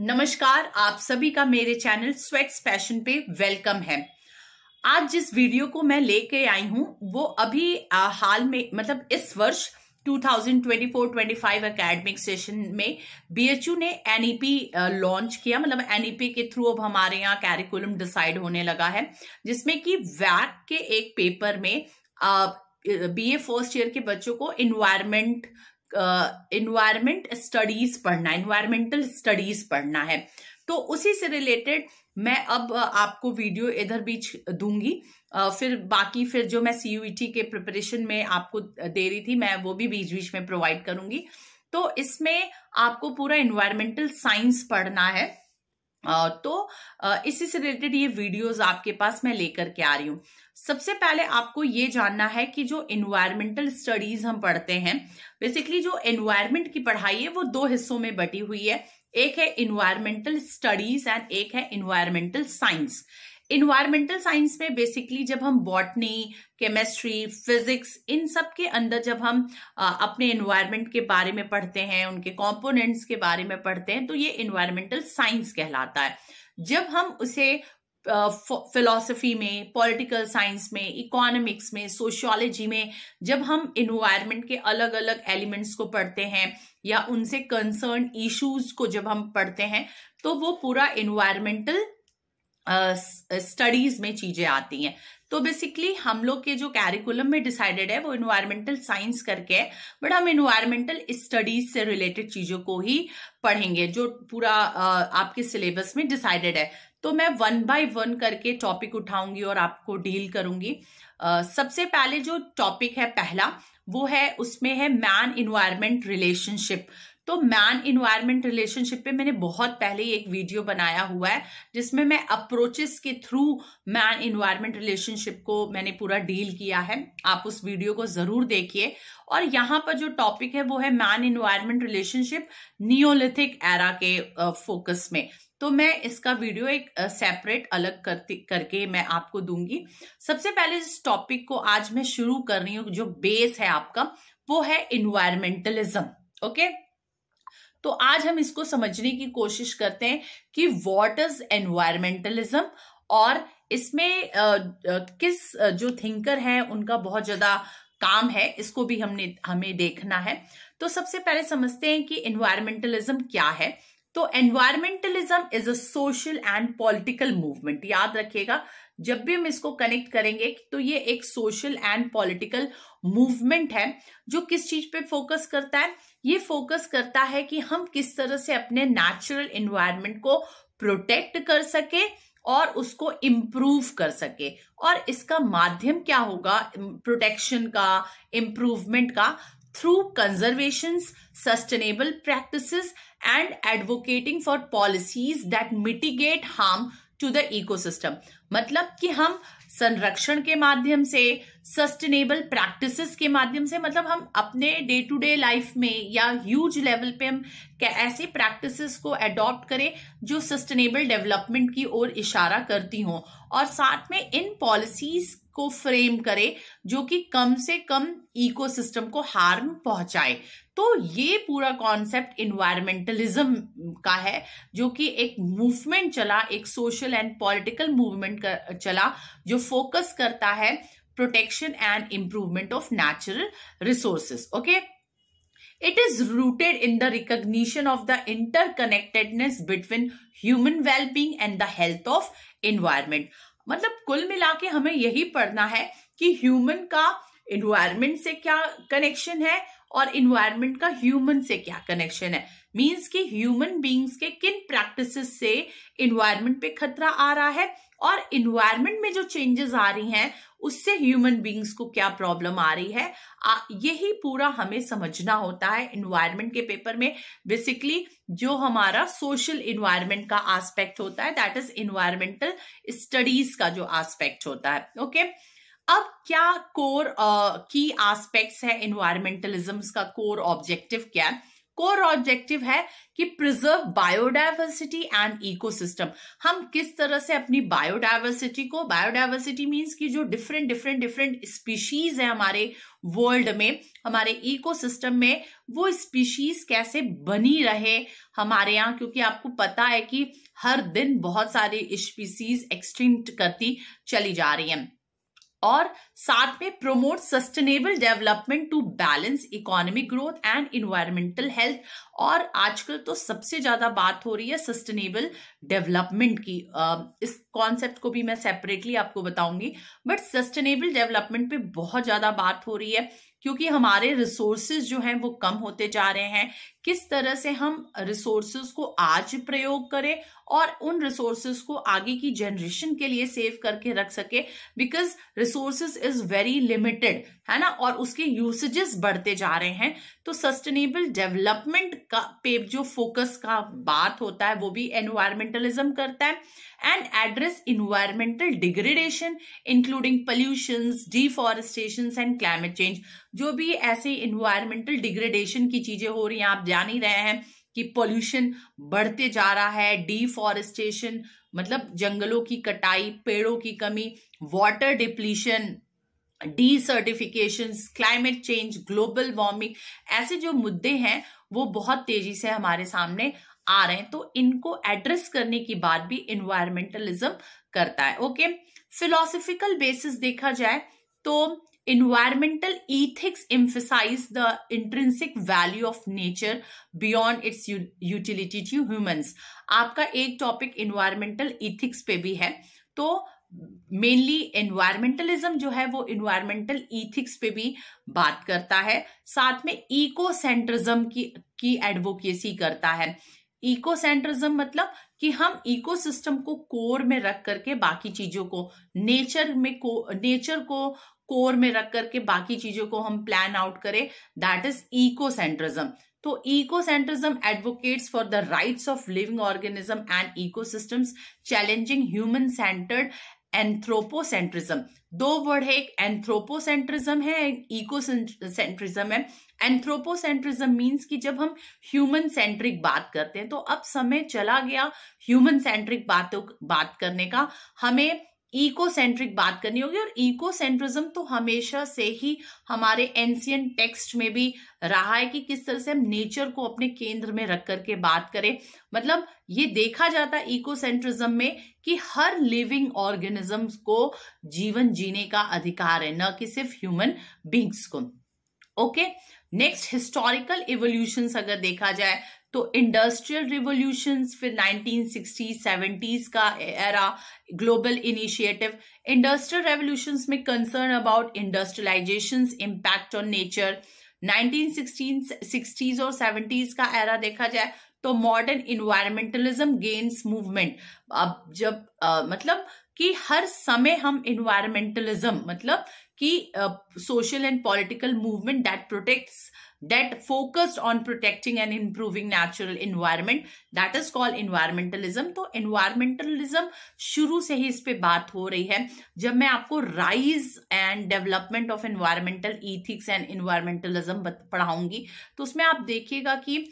नमस्कार आप सभी का मेरे चैनल स्वेट्स फैशन पे वेलकम है आज जिस वीडियो को मैं लेके आई हूं वो अभी आ, हाल में मतलब इस वर्ष 2024-25 एकेडमिक सेशन में बीएचयू ने एनईपी लॉन्च e किया मतलब एनईपी e के थ्रू अब हमारे यहाँ कैरिकुलम डिसाइड होने लगा है जिसमें कि वैक के एक पेपर में बीए फर्स्ट ईयर के बच्चों को इन्वायरमेंट इन्वायरमेंट uh, स्टडीज पढ़ना इन्वायरमेंटल स्टडीज पढ़ना है तो उसी से रिलेटेड मैं अब आपको वीडियो इधर बीच दूंगी फिर बाकी फिर जो मैं सीयूईटी e के प्रिपरेशन में आपको दे रही थी मैं वो भी बीच बीच में प्रोवाइड करूंगी तो इसमें आपको पूरा इन्वायरमेंटल साइंस पढ़ना है तो इसी से रिलेटेड ये वीडियोस आपके पास मैं लेकर के आ रही हूँ सबसे पहले आपको ये जानना है कि जो इन्वायरमेंटल स्टडीज हम पढ़ते हैं बेसिकली जो एनवायरमेंट की पढ़ाई है वो दो हिस्सों में बटी हुई है एक है इन्वायरमेंटल स्टडीज एंड एक है इन्वायरमेंटल साइंस इन्वायरमेंटल साइंस में बेसिकली जब हम बॉटनी केमिस्ट्री फिजिक्स इन सब के अंदर जब हम अपने इन्वायरमेंट के बारे में पढ़ते हैं उनके कंपोनेंट्स के बारे में पढ़ते हैं तो ये इन्वायरमेंटल साइंस कहलाता है जब हम उसे फिलोसफी में पॉलिटिकल साइंस में इकोनॉमिक्स में सोशियोलॉजी में जब हम इन्वायरमेंट के अलग अलग एलिमेंट्स को पढ़ते हैं या उनसे कंसर्न इश्यूज को जब हम पढ़ते हैं तो वो पूरा इन्वायरमेंटल स्टडीज में चीजें आती हैं तो बेसिकली हम लोग के जो कैरिकुलम में डिसाइडेड है वो इन्वायरमेंटल साइंस करके है बट हम इन्वायरमेंटल स्टडीज से रिलेटेड चीजों को ही पढ़ेंगे जो पूरा आपके सिलेबस में डिसाइडेड है तो मैं वन बाय वन करके टॉपिक उठाऊंगी और आपको डील करूंगी सबसे पहले जो टॉपिक है पहला वो है उसमें है मैन इन्वायरमेंट रिलेशनशिप तो मैन इन्वायरमेंट रिलेशनशिप पे मैंने बहुत पहले ही एक वीडियो बनाया हुआ है जिसमें मैं अप्रोचेस के थ्रू मैन इन्वायरमेंट रिलेशनशिप को मैंने पूरा डील किया है आप उस वीडियो को जरूर देखिए और यहाँ पर जो टॉपिक है वो है man environment relationship neolithic era के फोकस में तो मैं इसका वीडियो एक सेपरेट अलग करती करके मैं आपको दूंगी सबसे पहले जिस टॉपिक को आज मैं शुरू कर रही हूँ जो बेस है आपका वो है इन्वायरमेंटलिज्म ओके okay? तो आज हम इसको समझने की कोशिश करते हैं कि वॉट इज एनवायरमेंटलिज्म और इसमें किस जो थिंकर हैं उनका बहुत ज्यादा काम है इसको भी हमने हमें देखना है तो सबसे पहले समझते हैं कि एनवायरमेंटलिज्म क्या है तो environmentalism is a social and political movement याद रखिएगा जब भी हम इसको कनेक्ट करेंगे तो ये एक सोशल एंड पॉलिटिकल मूवमेंट है जो किस चीज पे फोकस करता है ये फोकस करता है कि हम किस तरह से अपने नेचुरल इन्वायरमेंट को प्रोटेक्ट कर सके और उसको इम्प्रूव कर सके और इसका माध्यम क्या होगा प्रोटेक्शन का इम्प्रूवमेंट का through conservation sustainable practice and advocating for policies that mitigate harm to the ecosystem मतलब कि हम संरक्षण के माध्यम से सस्टेनेबल प्रैक्टिसेस के माध्यम से मतलब हम अपने डे टू डे लाइफ में या ह्यूज लेवल पे हम ऐसे प्रैक्टिसेस को अडॉप्ट करें जो सस्टेनेबल डेवलपमेंट की ओर इशारा करती हों और साथ में इन पॉलिसीज को फ्रेम करे जो कि कम से कम इकोसिस्टम को हार्म पहुंचाए तो ये पूरा कॉन्सेप्ट इन्वायरमेंटलिज्म का है जो कि एक मूवमेंट चला एक सोशल एंड पॉलिटिकल मूवमेंट चला जो फोकस करता है protection and improvement of natural resources okay it is rooted in the recognition of the interconnectedness between human wellbeing and the health of environment मतलब कुल मिला के हमें यही पढ़ना है कि ह्यूमन का इन्वायरमेंट से क्या कनेक्शन है और इन्वायरमेंट का ह्यूमन से क्या कनेक्शन है मींस कि ह्यूमन बींग्स के किन प्रैक्टिसेस से इन्वायरमेंट पे खतरा आ रहा है और इन्वायरमेंट में जो चेंजेस आ रही हैं उससे ह्यूमन बींग्स को क्या प्रॉब्लम आ रही है यही पूरा हमें समझना होता है इन्वायरमेंट के पेपर में बेसिकली जो हमारा सोशल इन्वायरमेंट का आस्पेक्ट होता है दैट इज इन्वायरमेंटल स्टडीज का जो आस्पेक्ट होता है ओके okay? अब क्या कोर की आस्पेक्ट्स है इन्वायरमेंटलिज्म का कोर ऑब्जेक्टिव क्या है कोर ऑब्जेक्टिव है कि प्रिजर्व बायोडाइवर्सिटी एंड इकोसिस्टम हम किस तरह से अपनी बायोडाइवर्सिटी को बायोडाइवर्सिटी मींस की जो डिफरेंट डिफरेंट डिफरेंट स्पीशीज है हमारे वर्ल्ड में हमारे इकोसिस्टम में वो स्पीशीज कैसे बनी रहे हमारे यहाँ क्योंकि आपको पता है कि हर दिन बहुत सारी स्पीसीज एक्सटिंक्ट करती चली जा रही है और साथ में promote sustainable development to balance economic growth and environmental health और आजकल तो सबसे ज्यादा बात हो रही है सस्टेनेबल डेवलपमेंट की इस कॉन्सेप्ट को भी मैं सेपरेटली आपको बताऊंगी बट सस्टेनेबल डेवलपमेंट पे बहुत ज्यादा बात हो रही है क्योंकि हमारे रिसोर्सेज जो हैं वो कम होते जा रहे हैं किस तरह से हम रिसोर्सेज को आज प्रयोग करें और उन रिसोर्सेज को आगे की जनरेशन के लिए सेव करके रख सके because resources is very limited है ना और उसके यूसेजेस बढ़ते जा रहे हैं तो सस्टेनेबल डेवलपमेंट का पे जो फोकस का बात होता है वो भी एनवायरमेंटलिज्म करता है and address environmental degradation including pollution deforestation and climate change जो भी ऐसे इन्वायरमेंटल डिग्रेडेशन की चीजें हो रही हैं आप जान ही रहे हैं कि पॉल्यूशन बढ़ते जा रहा है डिफॉरेस्टेशन मतलब जंगलों की कटाई पेड़ों की कमी water depletion desertification climate change global warming ऐसे जो मुद्दे हैं वो बहुत तेजी से हमारे सामने आ रहे हैं तो इनको एड्रेस करने की बात भी इन्वायरमेंटलिज्म करता है ओके फिलोसफिकल बेसिस देखा जाए तो environmental ethics emphasize the intrinsic value of nature beyond its utility to humans आपका एक टॉपिक इन्वायरमेंटल इथिक्स पे भी है तो मेनली एनवायरमेंटलिज्म जो है वो एनवायरमेंटल इथिक्स पे भी बात करता है साथ में इको सेंट्रिज्म की की एडवोकेसी करता है इको सेंट्रिज्म मतलब कि हम इकोसिस्टम को कोर में रख करके बाकी चीजों को नेचर में को नेचर को कोर में रख करके बाकी चीजों को हम प्लान आउट करें दैट इज इको सेंट्रिज्म तो centrism advocates for the rights of living organism and ecosystems challenging human centered anthropocentrism दो वर्ड है एक एंथ्रोपोसेंट्रिज्म है इको सेंट्रिज्म है एंथ्रोपोसेंट्रिज्म मींस कि जब हम ह्यूमन सेंट्रिक बात करते हैं तो अब समय चला गया ह्यूमन सेंट्रिक बातों बात करने का हमें इकोसेंट्रिक बात करनी होगी और इकोसेंट्रिज्म तो हमेशा से ही हमारे एंशियन टेक्स्ट में भी रहा है कि किस तरह से हम नेचर को अपने केंद्र में रख करके बात करें मतलब ये देखा जाता है इकोसेंट्रिज्म में कि हर लिविंग ऑर्गेनिज्म को जीवन जीने का अधिकार है न कि सिर्फ ह्यूमन बींग्स को ओके नेक्स्ट हिस्टोरिकल इवोल्यूशन अगर देखा जाए तो इंडस्ट्रियल रिवोल्यूशन फिर 1960s 70s का era global initiative industrial revolution में concern about industrialisation impact on nature 1916 60s और 70s का एरा देखा जाए तो मॉडर्न इन्वायरमेंटलिज्म गेन्स मूवमेंट अब जब आ, मतलब कि हर समय हम इन्वायरमेंटलिज्म मतलब कि social and political movement that protects that focused on protecting and improving natural environment that is called environmentalism तो environmentalism शुरू से ही इस पे बात हो रही है जब मैं आपको rise and development of environmental ethics and environmentalism पढ़ाऊंगी तो उसमें आप देखिएगा कि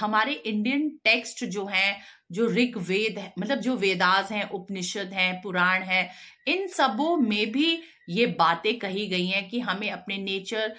हमारे इंडियन टेक्स्ट जो हैं जो ऋग वेद है मतलब जो वेदास हैं उपनिषद हैं पुराण हैं इन सबों में भी ये बातें कही गई हैं कि हमें अपने नेचर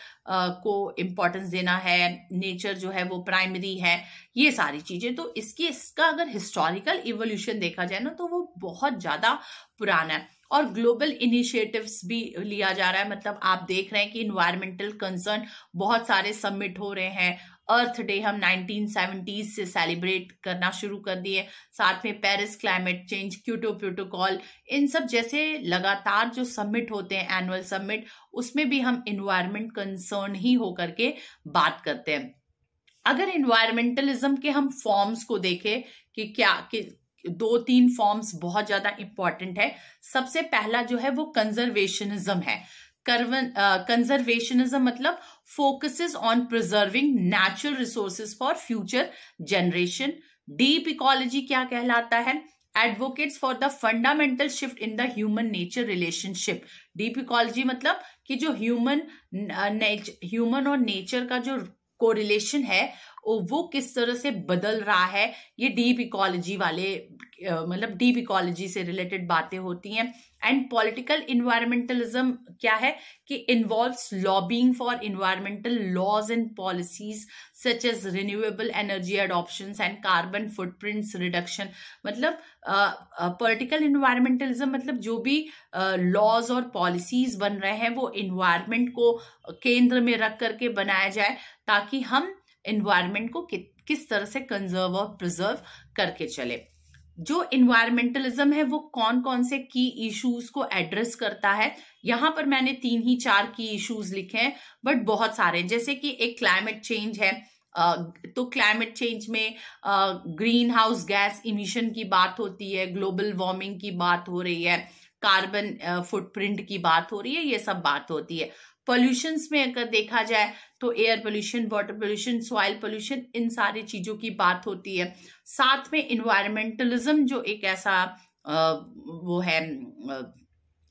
को इम्पोर्टेंस देना है नेचर जो है वो प्राइमरी है ये सारी चीज़ें तो इसकी इसका अगर हिस्टोरिकल इवोल्यूशन देखा जाए ना तो वो बहुत ज़्यादा पुराना है और ग्लोबल इनिशिएटिव्स भी लिया जा रहा है मतलब आप देख रहे हैं कि इन्वायरमेंटल कंसर्न बहुत सारे सबमिट हो रहे हैं अर्थ डे हम 1970s से सेलिब्रेट करना शुरू कर दिए साथ में Paris climate change Kyoto protocol इन सब जैसे लगातार जो सबमिट होते हैं एनुअल सबमिट उसमें भी हम इन्वायरमेंट कंसर्न ही होकर के बात करते हैं अगर इन्वायरमेंटलिज्म के हम फॉर्म्स को देखें कि क्या कि दो तीन फॉर्म्स बहुत ज्यादा इंपॉर्टेंट है सबसे पहला जो है वो कंजर्वेशनिज्म है कंजर्वेशनिज्म मतलब focuses on preserving natural resources for future generation deep ecology क्या कहलाता है advocates for the fundamental shift in the human nature relationship deep ecology मतलब कि जो ह्यूमन ह्यूमन और नेचर का जो कोरिलेशन है और वो किस तरह से बदल रहा है ये डीप इकोलॉजी वाले मतलब डीप इकोलॉजी से रिलेटेड बातें होती हैं एंड पॉलिटिकल इन्वायरमेंटलिज्म क्या है कि involves lobbying for environmental laws and policies such as renewable energy adoption and carbon footprints reduction मतलब पॉलिटिकल इन्वायरमेंटलिज्म मतलब जो भी लॉज uh, और पॉलिसीज बन रहे हैं वो इन्वायरमेंट को केंद्र में रख करके बनाया जाए ताकि हम इन्वायरमेंट को कि, किस तरह से कंजर्व और प्रिजर्व करके चले जो इन्वायरमेंटलिज्म है वो कौन कौन से की इश्यूज को एड्रेस करता है यहां पर मैंने तीन ही चार की इश्यूज लिखे हैं बट बहुत सारे जैसे कि एक क्लाइमेट चेंज है तो क्लाइमेट चेंज में ग्रीन हाउस गैस इमिशन की बात होती है ग्लोबल वार्मिंग की बात हो रही है कार्बन फुटप्रिंट की बात हो रही है ये सब बात होती है पॉल्यूशंस में अगर देखा जाए तो air pollution water pollution soil pollution इन सारी चीज़ों की बात होती है साथ में इन्वायरमेंटलिज्म जो एक ऐसा वो है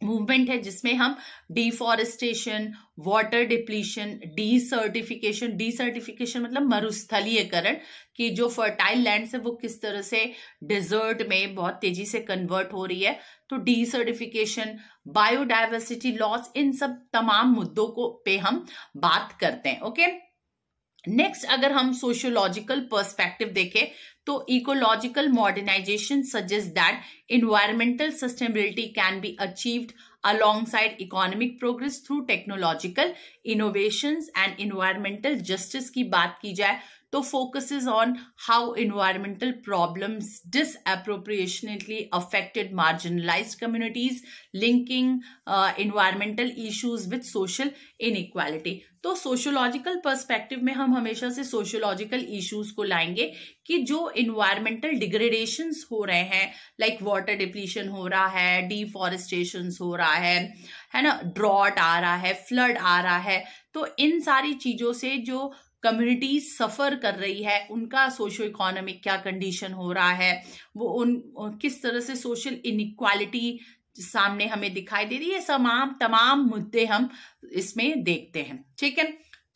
मूवमेंट है जिसमें हम deforestation water depletion desertification मतलब मरुस्थलीयकरण कि जो फर्टाइल लैंड है वो किस तरह से डिजर्ट में बहुत तेजी से कन्वर्ट हो रही है तो डीसर्टिफिकेशन बायोडाइवर्सिटी लॉस इन सब तमाम मुद्दों को पे हम बात करते हैं ओके नेक्स्ट अगर हम सोशियोलॉजिकल पर्सपेक्टिव देखें तो ecological modernisation suggest that environmental sustainability can be achieved alongside economic progress through technological innovation and environmental justice की बात की जाए तो focus is on how environmental problem disproportionately affected marginalise communities linking environmental issues with social inequality तो sociological perspective में हम हमेशा से सोशोलॉजिकल इशूज को लाएंगे कि जो इन्वायरमेंटल डिग्रेडेशन हो रहे हैं लाइक वाटर डिप्लीशन हो रहा है डिफॉरेस्टेशन हो रहा है है ना ड्रॉट आ रहा है फ्लड आ रहा है तो इन सारी चीजों से जो कम्युनिटी सफ़र कर रही है उनका सोशो इकोनॉमिक क्या कंडीशन हो रहा है वो उन किस तरह से सोशल इनक्वालिटी सामने हमें दिखाई दे रही है तमाम तमाम मुद्दे हम इसमें देखते हैं ठीक है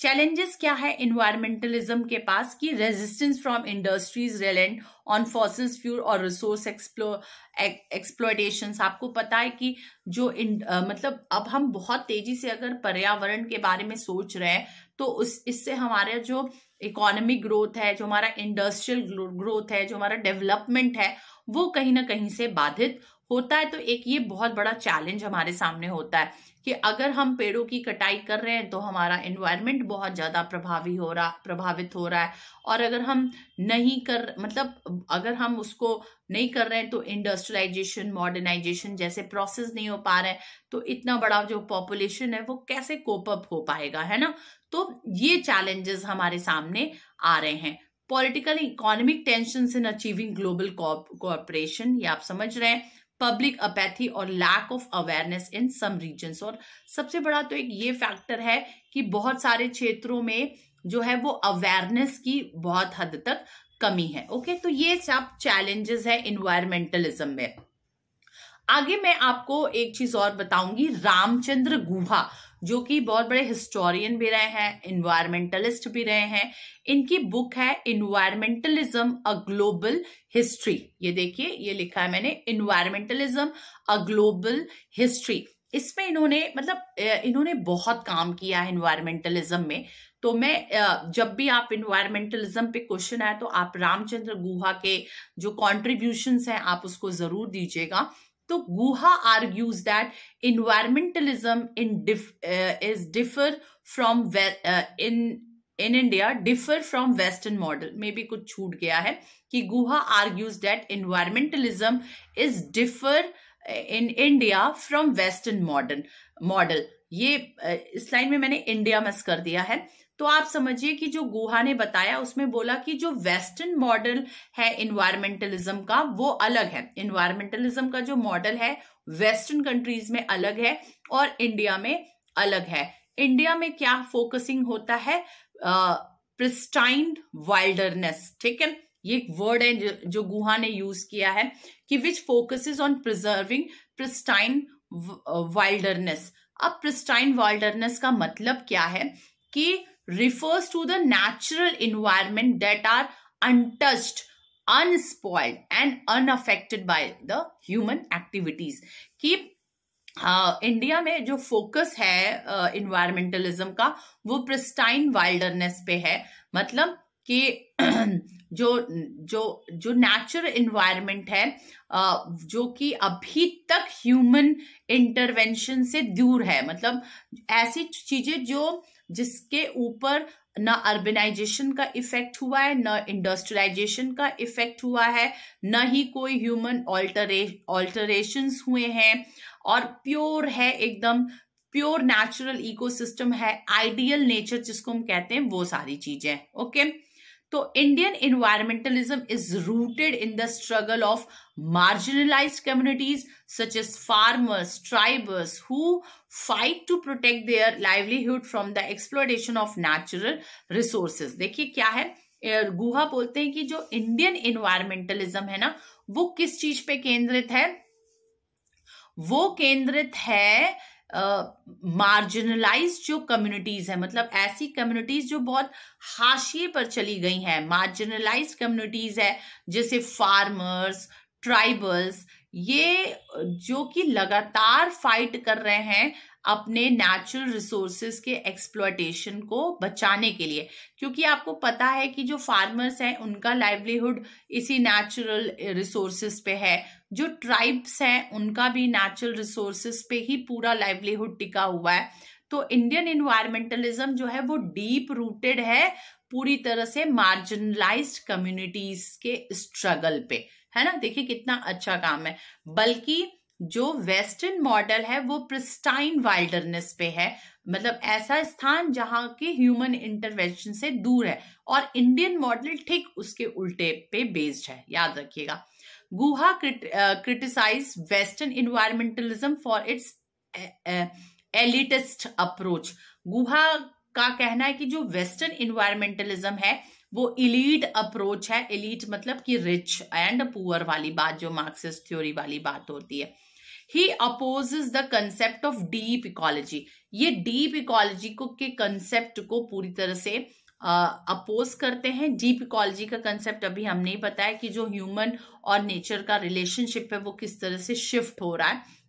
चैलेंजेस क्या है इन्वायरमेंटलिज्म के पास कि resistance from industries reliant on fossils fuel और रिसोर्स एक्सप्लोटेशन आपको पता है कि जो इन, आ, मतलब अब हम बहुत तेजी से अगर पर्यावरण के बारे में सोच रहे हैं तो उस इससे हमारे जो इकोनॉमिक ग्रोथ है जो हमारा इंडस्ट्रियल ग्रोथ है जो हमारा डेवलपमेंट है वो कहीं ना कहीं से बाधित होता है तो एक ये बहुत बड़ा चैलेंज हमारे सामने होता है कि अगर हम पेड़ों की कटाई कर रहे हैं तो हमारा एनवायरनमेंट बहुत ज़्यादा प्रभावी हो रहा प्रभावित हो रहा है और अगर हम नहीं कर मतलब अगर हम उसको नहीं कर रहे हैं तो इंडस्ट्रियलाइजेशन मॉडर्नाइजेशन जैसे प्रोसेस नहीं हो पा रहे हैं तो इतना बड़ा जो पॉपुलेशन है वो कैसे कोपअप हो पाएगा है ना तो ये चैलेंजेस हमारे सामने आ रहे हैं political economic tension in achieving global cooperation ये आप समझ रहे हैं पब्लिक अपैथी और lack of awareness in some regions और सबसे बड़ा तो एक ये फैक्टर है कि बहुत सारे क्षेत्रों में जो है वो अवेयरनेस की बहुत हद तक कमी है ओके तो ये सब चैलेंजेस है इन्वायरमेंटलिज्म में आगे मैं आपको एक चीज और बताऊंगी रामचंद्र गुहा जो कि बहुत बड़े हिस्टोरियन भी रहे हैं इन्वायरमेंटलिस्ट भी रहे हैं इनकी बुक है इन्वायरमेंटलिज्म अ ग्लोबल हिस्ट्री ये देखिए ये लिखा है मैंने इन्वायरमेंटलिज्म अ ग्लोबल हिस्ट्री इसमें इन्होंने मतलब इन्होंने बहुत काम किया है इन्वायरमेंटलिज्म में तो मैं जब भी आप इन्वायरमेंटलिज्म पे क्वेश्चन आए तो आप रामचंद्र गुहा के जो कॉन्ट्रीब्यूशन हैं आप उसको जरूर दीजिएगा तो Guha argues that environmentalism in is differ from in in India differ from western model में भी कुछ छूट गया है कि Guha argues that environmentalism is differ in India from western modern model ये uh, इस लाइन में मैंने इंडिया मस कर दिया है तो आप समझिए कि जो गुहा ने बताया उसमें बोला कि जो वेस्टर्न मॉडल है इन्वायरमेंटलिज्म का वो अलग है इन्वायरमेंटलिज्म का जो मॉडल है वेस्टर्न कंट्रीज में अलग है और इंडिया में अलग है इंडिया में क्या फोकसिंग होता है प्रिस्टाइन वाइल्डरनेस ठीक है ये एक वर्ड है जो, जो गुहा ने यूज किया है कि which focus on preserving pristine wilderness अब प्रिस्टाइन वाइल्डरनेस का मतलब क्या है कि refers to the natural environment that are untouched unspoiled and unaffected by the human activities कि इंडिया uh, में जो फोकस है इन्वायरमेंटलिज्म uh, का वो प्रिस्टाइन वाइल्डरनेस पे है मतलब कि जो जो जो नेचुरल इन्वायरमेंट है uh, जो कि अभी तक ह्यूमन इंटरवेंशन से दूर है मतलब ऐसी चीजें जो जिसके ऊपर ना अर्बेनाइजेशन का इफेक्ट हुआ है ना इंडस्ट्रियलाइजेशन का इफेक्ट हुआ है ना ही कोई ह्यूमन ऑल्टरे ऑल्टरेशन हुए हैं और प्योर है एकदम प्योर नेचुरल इकोसिस्टम है आइडियल नेचर जिसको हम कहते हैं वो सारी चीजें ओके okay? तो Indian environmentalism is rooted in the struggle of marginalised communities such as farmers tribals who fight to protect their livelihood from the exploration of natural resources देखिए क्या है गुहा बोलते हैं कि जो इंडियन इन्वायरमेंटलिज्म है ना वो किस चीज पे केंद्रित है वो केंद्रित है मार्जिनलाइज जो कम्युनिटीज़ है मतलब ऐसी कम्युनिटीज़ जो बहुत हाशिए पर चली गई हैं मार्जिनलाइज कम्युनिटीज़ है जैसे फार्मर्स ट्राइबल्स ये जो कि लगातार फाइट कर रहे हैं अपने नेचुरल रिसोर्सेज के एक्सप्लोटेशन को बचाने के लिए क्योंकि आपको पता है कि जो फार्मर्स हैं उनका लाइवलीहुड इसी नेचुरल रिसोर्सेज पे है जो ट्राइब्स हैं उनका भी नेचुरल रिसोर्सेस पे ही पूरा लाइवलीहुड टिका हुआ है तो इंडियन इन्वायरमेंटलिज्म जो है वो डीप रूटेड है पूरी तरह से मार्जिनलाइज्ड कम्युनिटीज के स्ट्रगल पे है ना देखिए कितना अच्छा काम है बल्कि जो वेस्टर्न मॉडल है वो प्रिस्टाइन वाइल्डरनेस पे है मतलब ऐसा स्थान जहां के ह्यूमन इंटरवेंशन से दूर है और इंडियन मॉडल ठीक उसके उल्टे पे बेस्ड है याद रखिएगा Guha criticise western environmentalism for its elitist approach Guha का कहना है कि जो वेस्टर्न इन्वायरमेंटलिज्म है वो इलीट अप्रोच है इलीट मतलब कि रिच एंड पुअर वाली बात जो मार्क्सिस्ट थ्योरी वाली बात होती है he opposes the concept of deep ecology ये डीप इकोलॉजी को के कंसेप्ट को पूरी तरह से अपोज करते हैं डीप इकोलॉजी का कंसेप्ट अभी हमने बताया कि जो ह्यूमन और नेचर का रिलेशनशिप है वो किस तरह से शिफ्ट हो रहा है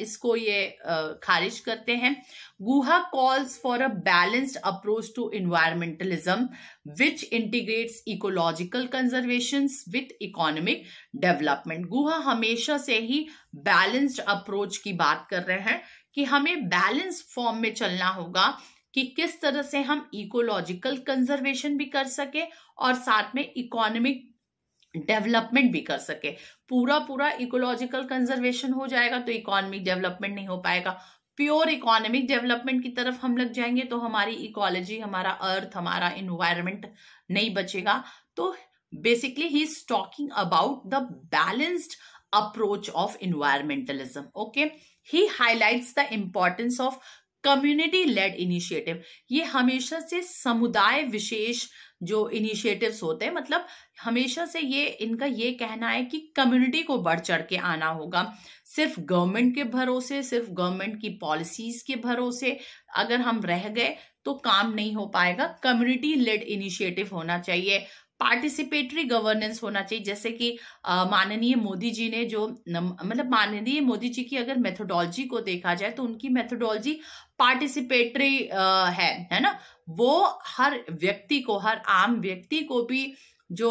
इसको ये खारिज करते हैं Guha calls for a balanced approach to environmentalism which integrates ecological conservation with economic development Guha हमेशा से ही बैलेंस्ड अप्रोच की बात कर रहे हैं कि हमें बैलेंस फॉर्म में चलना होगा कि किस तरह से हम इकोलॉजिकल कंजर्वेशन भी कर सके और साथ में इकोनॉमिक डेवलपमेंट भी कर सके पूरा पूरा इकोलॉजिकल कंजर्वेशन हो जाएगा तो इकोनॉमिक डेवलपमेंट नहीं हो पाएगा प्योर इकोनॉमिक डेवलपमेंट की तरफ हम लग जाएंगे तो हमारी इकोलॉजी हमारा अर्थ हमारा इन्वायरमेंट नहीं बचेगा तो basically he is talking about the balanced approach of environmentalism okay he highlights the importance of community led initiative ये हमेशा से समुदाय विशेष जो इनिशिएटिव्स होते हैं मतलब हमेशा से ये इनका ये कहना है कि कम्युनिटी को बढ़ चढ़ के आना होगा सिर्फ गवर्नमेंट के भरोसे सिर्फ गवर्नमेंट की पॉलिसीज के भरोसे अगर हम रह गए तो काम नहीं हो पाएगा कम्युनिटी लेड इनिशिएटिव होना चाहिए पार्टिसिपेटरी गवर्नेंस होना चाहिए जैसे कि माननीय मोदी जी ने जो मतलब माननीय मोदी जी की अगर मेथोडोलॉजी को देखा जाए तो उनकी मेथोडोलॉजी पार्टिसिपेटरी uh, है है ना वो हर व्यक्ति को हर आम व्यक्ति को भी जो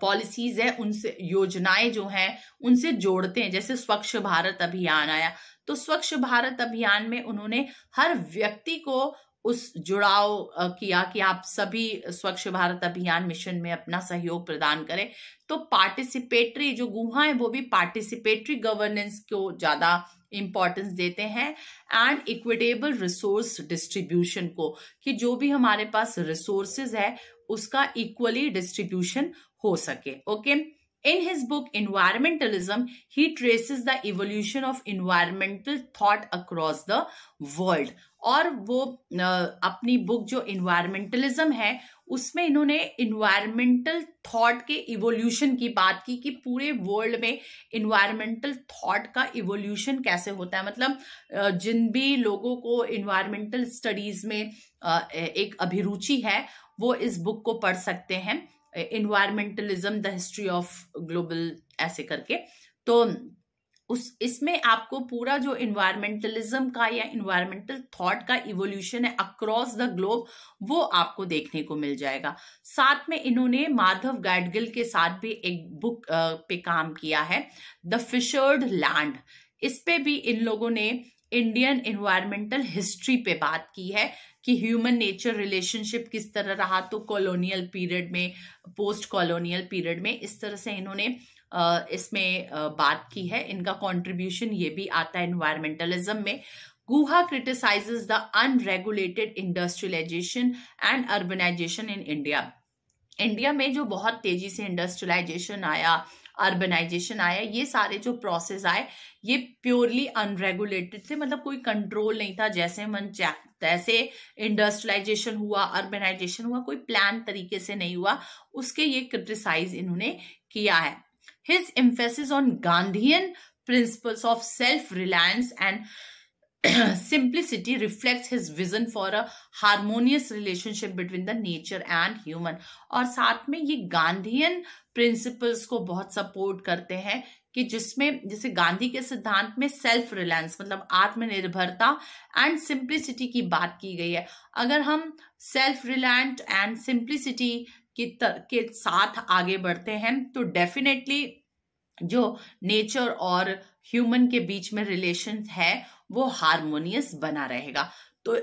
पॉलिसीज uh, है उनसे योजनाएं जो हैं उनसे जोड़ते हैं जैसे स्वच्छ भारत अभियान आया तो स्वच्छ भारत अभियान में उन्होंने हर व्यक्ति को उस जुड़ाव uh, किया कि आप सभी स्वच्छ भारत अभियान मिशन में अपना सहयोग प्रदान करें तो पार्टिसिपेटरी जो गुहा है वो भी पार्टिसिपेटरी गवर्नेंस को ज्यादा इम्पॉर्टेंस देते हैं एंड इक्विटेबल रिसोर्स डिस्ट्रीब्यूशन को कि जो भी हमारे पास रिसोर्सेज है उसका इक्वली डिस्ट्रीब्यूशन हो सके okay in his book environmentalism he traces the evolution of environmental thought across the world और वो अपनी बुक जो इन्वायरमेंटलिज्म है उसमें इन्होंने इन्वायरमेंटल थॉट के इवोल्यूशन की बात की कि पूरे वर्ल्ड में इन्वायरमेंटल थॉट का इवोल्यूशन कैसे होता है मतलब जिन भी लोगों को इन्वायरमेंटल स्टडीज में एक अभिरुचि है वो इस बुक को पढ़ सकते हैं environmentalism the history of global ऐसे करके तो उस इसमें आपको पूरा जो इन्वायरमेंटलिज्म का या इन्वायरमेंटल थॉट का इवोल्यूशन है अक्रॉस द ग्लोब वो आपको देखने को मिल जाएगा साथ में इन्होंने माधव गाडगिल के साथ भी एक बुक पे काम किया है द फिशर्ड लैंड इस पे भी इन लोगों ने इंडियन इन्वायरमेंटल हिस्ट्री पे बात की है कि ह्यूमन नेचर रिलेशनशिप किस तरह रहा तो कॉलोनियल पीरियड में पोस्ट कॉलोनियल पीरियड में इस तरह से इन्होंने इसमें बात की है इनका कॉन्ट्रीब्यूशन ये भी आता है इन्वायरमेंटलिज्म में Guha criticise the unregulated industrialisation and urbanisation in India India में जो बहुत तेजी से इंडस्ट्रियलाइजेशन आया अर्बनाइजेशन आया ये सारे जो प्रोसेस आए ये प्योरली अनरेगुलेटेड थे मतलब कोई कंट्रोल नहीं था जैसे मन तैसे इंडस्ट्रियलाइजेशन हुआ अर्बनाइजेशन हुआ कोई प्लान तरीके से नहीं हुआ उसके ये क्रिटिसाइज इन्होंने किया है his emphasis on Gandhian principles of self reliance and simplicity reflects his vision for a harmonious relationship between the nature and human और साथ में ये गांधीयन principles को बहुत support करते हैं कि जिसमें जैसे गांधी के सिद्धांत में सेल्फ रिलायंस मतलब आत्मनिर्भरता एंड सिंप्लिसिटी की बात की गई है अगर हम सेल्फ रिलायंट एंड सिंप्लिसिटी के साथ आगे बढ़ते हैं तो डेफिनेटली जो नेचर और ह्यूमन के बीच में रिलेशन है वो हारमोनियस बना रहेगा तो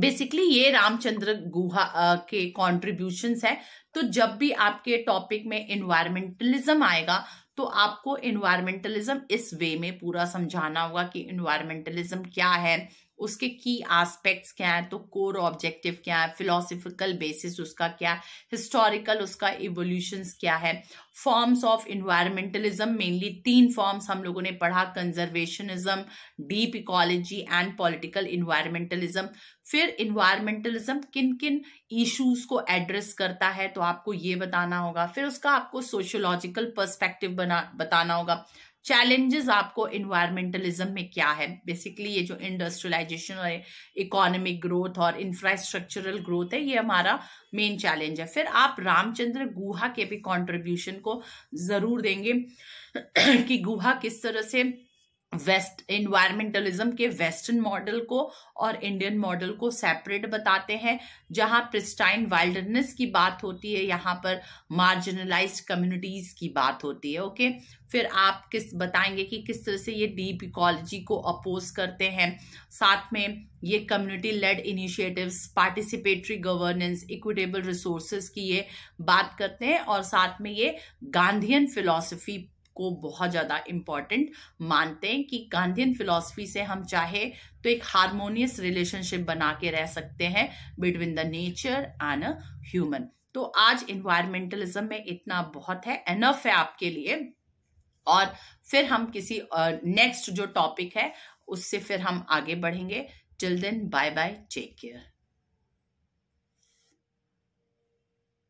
बेसिकली ये रामचंद्र गुहा के कॉन्ट्रीब्यूशन है तो जब भी आपके टॉपिक में इन्वायरमेंटलिज्म आएगा तो आपको इन्वायरमेंटलिज्म इस वे में पूरा समझाना होगा कि इन्वायरमेंटलिज्म क्या है उसके की एस्पेक्ट्स क्या हैं तो कोर ऑब्जेक्टिव क्या है फिलोसफिकल बेसिस उसका क्या है हिस्टोरिकल उसका इवोल्यूशंस क्या है फॉर्म्स ऑफ इन्वायरमेंटलिज्म मेनली तीन फॉर्म्स हम लोगों ने पढ़ा conservationism deep ecology and political environmentalism फिर इन्वायरमेंटलिज्म किन किन इश्यूज को एड्रेस करता है तो आपको ये बताना होगा फिर उसका आपको सोशियोलॉजिकल पर्सपेक्टिव बना बताना होगा चैलेंजेस आपको इन्वायरमेंटलिज्म में क्या है बेसिकली ये जो इंडस्ट्रियलाइजेशन और इकोनॉमिक ग्रोथ और इंफ्रास्ट्रक्चरल ग्रोथ है ये हमारा मेन चैलेंज है फिर आप रामचंद्र गुहा के भी कंट्रीब्यूशन को जरूर देंगे कि गुहा किस तरह से वेस्ट इन्वायरमेंटलिज्म के वेस्टर्न मॉडल को और इंडियन मॉडल को सेपरेट बताते हैं जहां प्रिस्टाइन वाइल्डनेस की बात होती है यहाँ पर मार्जिनलाइज कम्युनिटीज की बात होती है ओके फिर आप किस बताएंगे कि किस तरह से ये डीप इकोलॉजी को अपोज करते हैं साथ में ये community led initiatives participatory governance equitable resources की ये बात करते हैं और साथ में ये गांधीयन फिलोसफी को बहुत ज़्यादा इम्पॉर्टेंट मानते हैं कि गांधीन फिलॉसफी से हम चाहे तो एक हारमोनियस रिलेशनशिप बना के रह सकते हैं between the nature and a human तो आज इन्वायरमेंटलिज्म में इतना बहुत है एनफ है आपके लिए और फिर हम किसी नेक्स्ट uh, जो टॉपिक है उससे फिर हम आगे बढ़ेंगे till then bye bye take care